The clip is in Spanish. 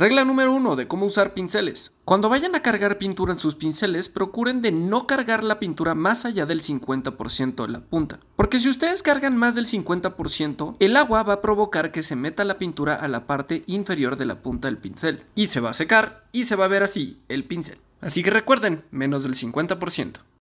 Regla número 1 de cómo usar pinceles. Cuando vayan a cargar pintura en sus pinceles, procuren de no cargar la pintura más allá del 50% de la punta. Porque si ustedes cargan más del 50%, el agua va a provocar que se meta la pintura a la parte inferior de la punta del pincel. Y se va a secar y se va a ver así el pincel. Así que recuerden, menos del 50%.